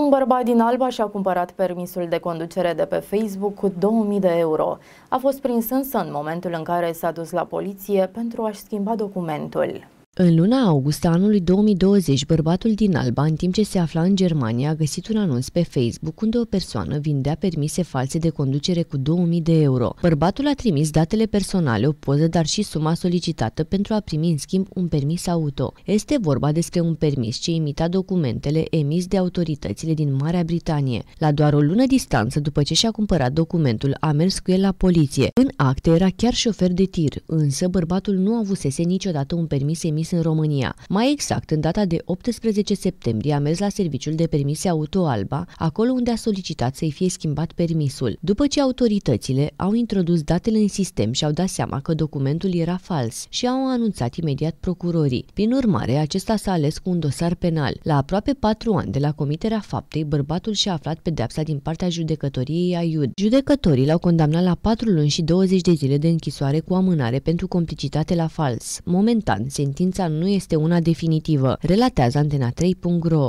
Un bărbat din Alba și-a cumpărat permisul de conducere de pe Facebook cu 2000 de euro. A fost prins însă în momentul în care s-a dus la poliție pentru a-și schimba documentul. În luna august anului 2020, bărbatul din Alba, în timp ce se afla în Germania, a găsit un anunț pe Facebook unde o persoană vindea permise false de conducere cu 2000 de euro. Bărbatul a trimis datele personale, o poză, dar și suma solicitată pentru a primi în schimb un permis auto. Este vorba despre un permis ce imita documentele emis de autoritățile din Marea Britanie. La doar o lună distanță după ce și-a cumpărat documentul, a mers cu el la poliție. În acte era chiar șofer de tir, însă bărbatul nu avusese niciodată un permis emis permis în România. Mai exact, în data de 18 septembrie a mers la serviciul de permise Auto Alba, acolo unde a solicitat să-i fie schimbat permisul. După ce autoritățile au introdus datele în sistem și au dat seama că documentul era fals și au anunțat imediat procurorii. Prin urmare, acesta s-a ales cu un dosar penal. La aproape patru ani de la comiterea faptei, bărbatul și-a aflat pedeapsa din partea judecătoriei Aiud. Judecătorii l-au condamnat la 4 luni și 20 de zile de închisoare cu amânare pentru complicitate la fals. Momentan, sentința sentința nu este una definitivă, relatează Antena 3.ro.